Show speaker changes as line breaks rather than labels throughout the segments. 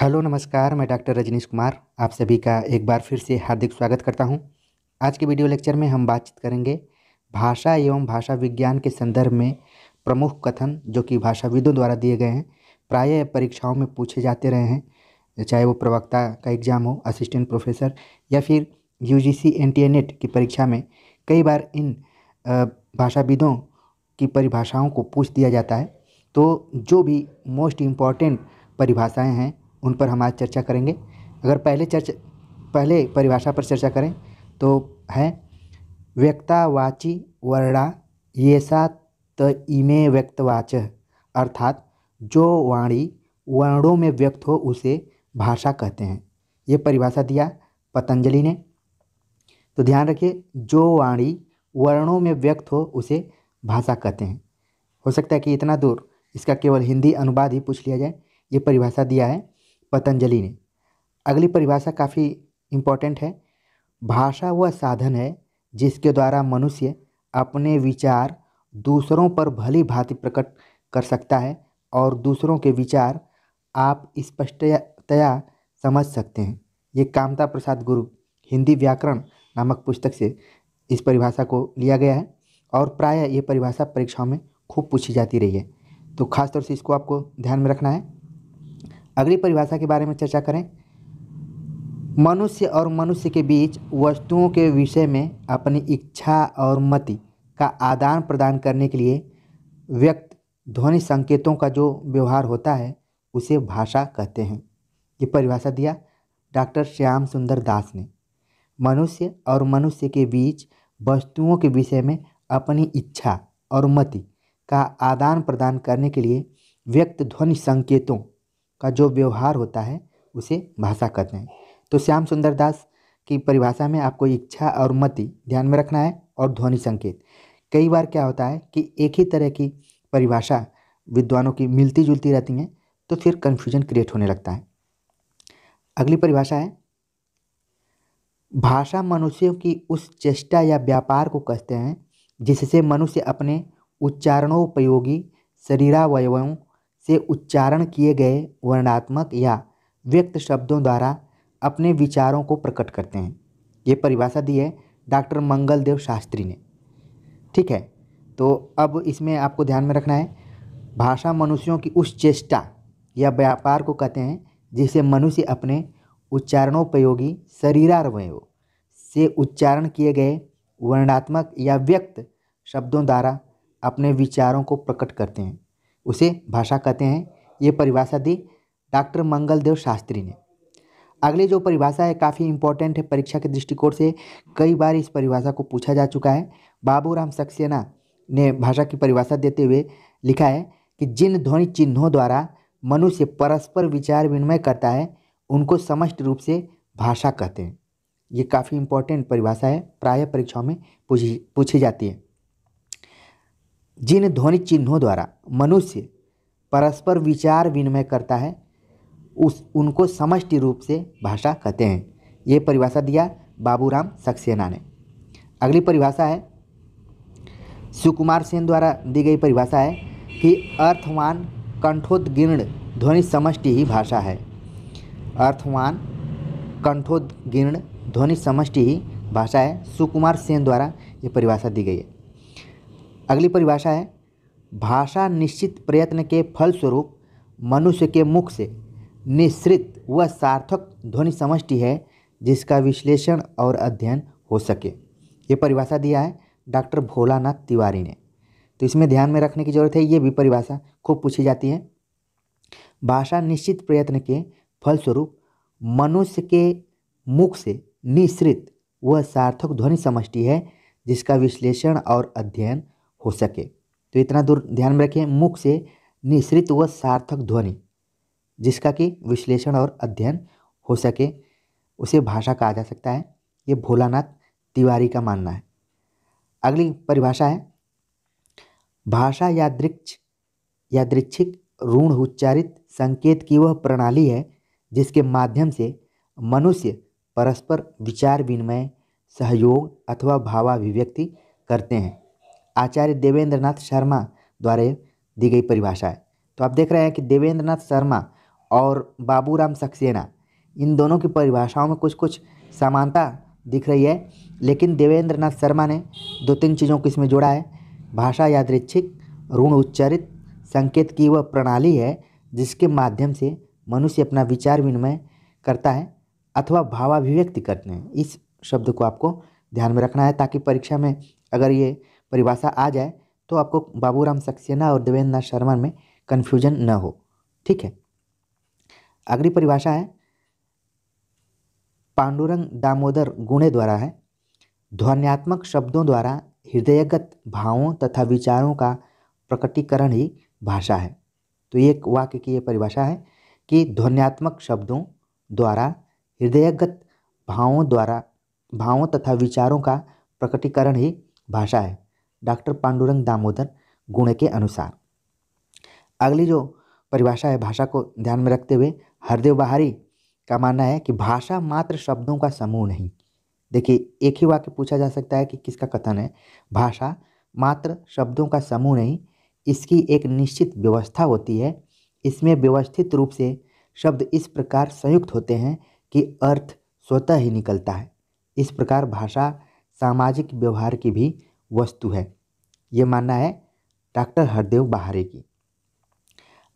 Hello नमस्कार मैं doctor Rajneesh Kumar आप सभी का एक बार फिर से हार्दिक स्वागत करता हूं। आज के वीडियो लेक्चर में हम बातचीत करेंगे भाषा एवं भाषा विज्ञान के संदर्भ में प्रमुख कथन जो कि भाषाविदों द्वारा दिए गए हैं प्राय परीक्षाओं में पूछे जाते रहे हैं चाहे वो प्रवक्ता का एग्ज़ाम हो असिस्टेंट प्रोफेसर या फिर यू जी e की परीक्षा में कई बार इन भाषाविदों की परिभाषाओं को पूछ दिया जाता है तो जो भी मोस्ट इम्पॉर्टेंट परिभाषाएँ हैं उन पर हम आज चर्चा करेंगे अगर पहले चर्चा पहले परिभाषा पर चर्चा करें तो है व्यक्तावाची वर्णा सा त इमे व्यक्तवाच अर्थात जो वाणी वर्णों में व्यक्त हो उसे भाषा कहते हैं ये परिभाषा दिया पतंजलि ने तो ध्यान रखिए जो वाणी वर्णों में व्यक्त हो उसे भाषा कहते हैं हो सकता है कि इतना दूर इसका केवल हिंदी अनुवाद ही पूछ लिया जाए ये परिभाषा दिया है पतंजलि ने अगली परिभाषा काफ़ी इम्पोर्टेंट है भाषा वह साधन है जिसके द्वारा मनुष्य अपने विचार दूसरों पर भली भांति प्रकट कर सकता है और दूसरों के विचार आप स्पष्टतया समझ सकते हैं ये कामता प्रसाद गुरु हिंदी व्याकरण नामक पुस्तक से इस परिभाषा को लिया गया है और प्राय ये परिभाषा परीक्षाओं में खूब पूछी जाती रही है तो खासतौर से इसको आपको ध्यान में रखना है अगली परिभाषा के बारे में चर्चा करें मनुष्य और मनुष्य के बीच वस्तुओं के विषय में अपनी इच्छा और मति का आदान प्रदान करने के लिए व्यक्त ध्वनि संकेतों का जो व्यवहार होता है उसे भाषा कहते हैं ये परिभाषा दिया डॉक्टर श्याम सुंदर दास ने मनुष्य और मनुष्य के बीच वस्तुओं के विषय में अपनी इच्छा और मति का आदान प्रदान करने के लिए व्यक्त ध्वनि संकेतों का जो व्यवहार होता है उसे भाषा कहते हैं तो श्याम सुंदर दास की परिभाषा में आपको इच्छा और मति ध्यान में रखना है और ध्वनि संकेत कई बार क्या होता है कि एक ही तरह की परिभाषा विद्वानों की मिलती जुलती रहती हैं तो फिर कन्फ्यूजन क्रिएट होने लगता है अगली परिभाषा है भाषा मनुष्यों की उस चेष्टा या व्यापार को कहते हैं जिससे मनुष्य अपने उच्चारणोपयोगी शरीरावयों से उच्चारण किए गए वर्णात्मक या व्यक्त शब्दों द्वारा अपने विचारों को प्रकट करते हैं ये परिभाषा दी है डॉक्टर मंगलदेव शास्त्री ने ठीक है तो अब इसमें आपको ध्यान में रखना है भाषा मनुष्यों की उस चेष्टा या व्यापार को कहते हैं जिसे मनुष्य अपने उच्चारणोपयोगी शरीरावयव से उच्चारण किए गए वर्णात्मक या व्यक्त शब्दों द्वारा अपने विचारों को प्रकट करते हैं उसे भाषा कहते हैं ये परिभाषा दी डॉक्टर मंगलदेव शास्त्री ने अगली जो परिभाषा है काफ़ी इंपॉर्टेंट है परीक्षा के दृष्टिकोण से कई बार इस परिभाषा को पूछा जा चुका है बाबू राम सक्सेना ने भाषा की परिभाषा देते हुए लिखा है कि जिन ध्वनि चिन्हों द्वारा मनुष्य परस्पर विचार विनिमय करता है उनको समस्त रूप से भाषा कहते हैं ये काफ़ी इंपॉर्टेंट परिभाषा है प्राय परीक्षाओं में पूछी पूछी जाती है जिन ध्वनि चिन्हों द्वारा मनुष्य परस्पर विचार विनिमय करता है उस उनको समष्टि रूप से भाषा कहते हैं ये परिभाषा दिया बाबूराम सक्सेना ने अगली परिभाषा है सुकुमार सेन द्वारा दी गई परिभाषा है कि अर्थवान कंठोद्गीर्ण ध्वनि समष्टि ही भाषा है अर्थवान कंठोद्गीर्ण ध्वनि समष्टि ही भाषा है सुकुमार सेन द्वारा ये परिभाषा दी गई है अगली परिभाषा है भाषा निश्चित प्रयत्न के फलस्वरूप मनुष्य के मुख से निश्रित व सार्थक ध्वनि समष्टि है जिसका विश्लेषण और अध्ययन हो सके ये परिभाषा दिया है डॉक्टर भोलानाथ तिवारी ने तो इसमें ध्यान में रखने की जरूरत है ये भी परिभाषा खूब पूछी जाती है भाषा निश्चित प्रयत्न के फलस्वरूप मनुष्य के मुख से निश्रित वह सार्थक ध्वनि समष्टि है जिसका विश्लेषण और अध्ययन हो सके तो इतना दूर ध्यान में रखें मुख से निश्रित व सार्थक ध्वनि जिसका कि विश्लेषण और अध्ययन हो सके उसे भाषा कहा जा सकता है ये भोलानाथ तिवारी का मानना है अगली परिभाषा है भाषा यादृक्ष यादृक्षिक ऋण उच्चारित संकेत की वह प्रणाली है जिसके माध्यम से मनुष्य परस्पर विचार विनिमय सहयोग अथवा भावाभिव्यक्ति करते हैं आचार्य देवेंद्र नाथ शर्मा द्वारा दी गई परिभाषा है तो आप देख रहे हैं कि देवेंद्र नाथ शर्मा और बाबूराम सक्सेना इन दोनों की परिभाषाओं में कुछ कुछ समानता दिख रही है लेकिन देवेंद्र नाथ शर्मा ने दो तीन चीज़ों को इसमें जोड़ा है भाषा यादृच्छिक ऋण उच्चारित संकेत की वह प्रणाली है जिसके माध्यम से मनुष्य अपना विचार विनिमय करता है अथवा भावाभिव्यक्ति करते हैं इस शब्द को आपको ध्यान में रखना है ताकि परीक्षा में अगर ये परिभाषा आ जाए तो आपको बाबूराम सक्सेना और देवेंद्र नाथ शर्मा में कन्फ्यूजन न हो ठीक है अगली परिभाषा है पांडुरंग दामोदर गुणे द्वारा है ध्वन्यात्मक शब्दों द्वारा हृदयगत भावों तथा विचारों का प्रकटीकरण ही भाषा है तो ये वाक्य की ये परिभाषा है कि ध्वन्यात्मक शब्दों द्वारा हृदयगत भावों द्वारा भावों तथा विचारों का प्रकटीकरण ही भाषा है डॉक्टर पांडुरंग दामोदर गुण के अनुसार अगली जो परिभाषा है भाषा को ध्यान में रखते हुए हरदेव बहारी का मानना है कि भाषा मात्र शब्दों का समूह नहीं देखिए एक ही वाक्य पूछा जा सकता है कि किसका कथन है भाषा मात्र शब्दों का समूह नहीं इसकी एक निश्चित व्यवस्था होती है इसमें व्यवस्थित रूप से शब्द इस प्रकार संयुक्त होते हैं कि अर्थ स्वतः ही निकलता है इस प्रकार भाषा सामाजिक व्यवहार की भी वस्तु है ये मानना है डॉक्टर हरदेव बहारे की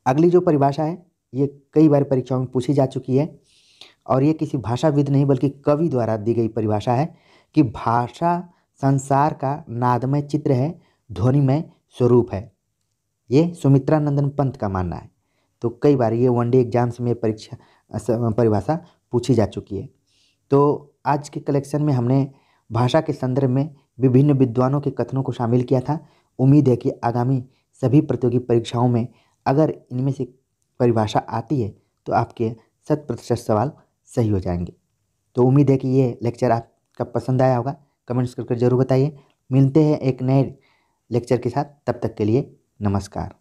अगली जो परिभाषा है ये कई बार परीक्षाओं में पूछी जा चुकी है और ये किसी भाषाविद नहीं बल्कि कवि द्वारा दी गई परिभाषा है कि भाषा संसार का नादमय चित्र है ध्वनिमय स्वरूप है ये सुमित्रा नंदन पंत का मानना है तो कई बार ये वनडे एग्जाम्स में परीक्षा परिभाषा पूछी जा चुकी है तो आज के कलेक्शन में हमने भाषा के संदर्भ में विभिन्न विद्वानों के कथनों को शामिल किया था उम्मीद है कि आगामी सभी प्रतियोगी परीक्षाओं में अगर इनमें से परिभाषा आती है तो आपके शत प्रतिशत सवाल सही हो जाएंगे तो उम्मीद है कि ये लेक्चर आपका पसंद आया होगा कमेंट्स करके जरूर बताइए मिलते हैं एक नए लेक्चर के साथ तब तक के लिए नमस्कार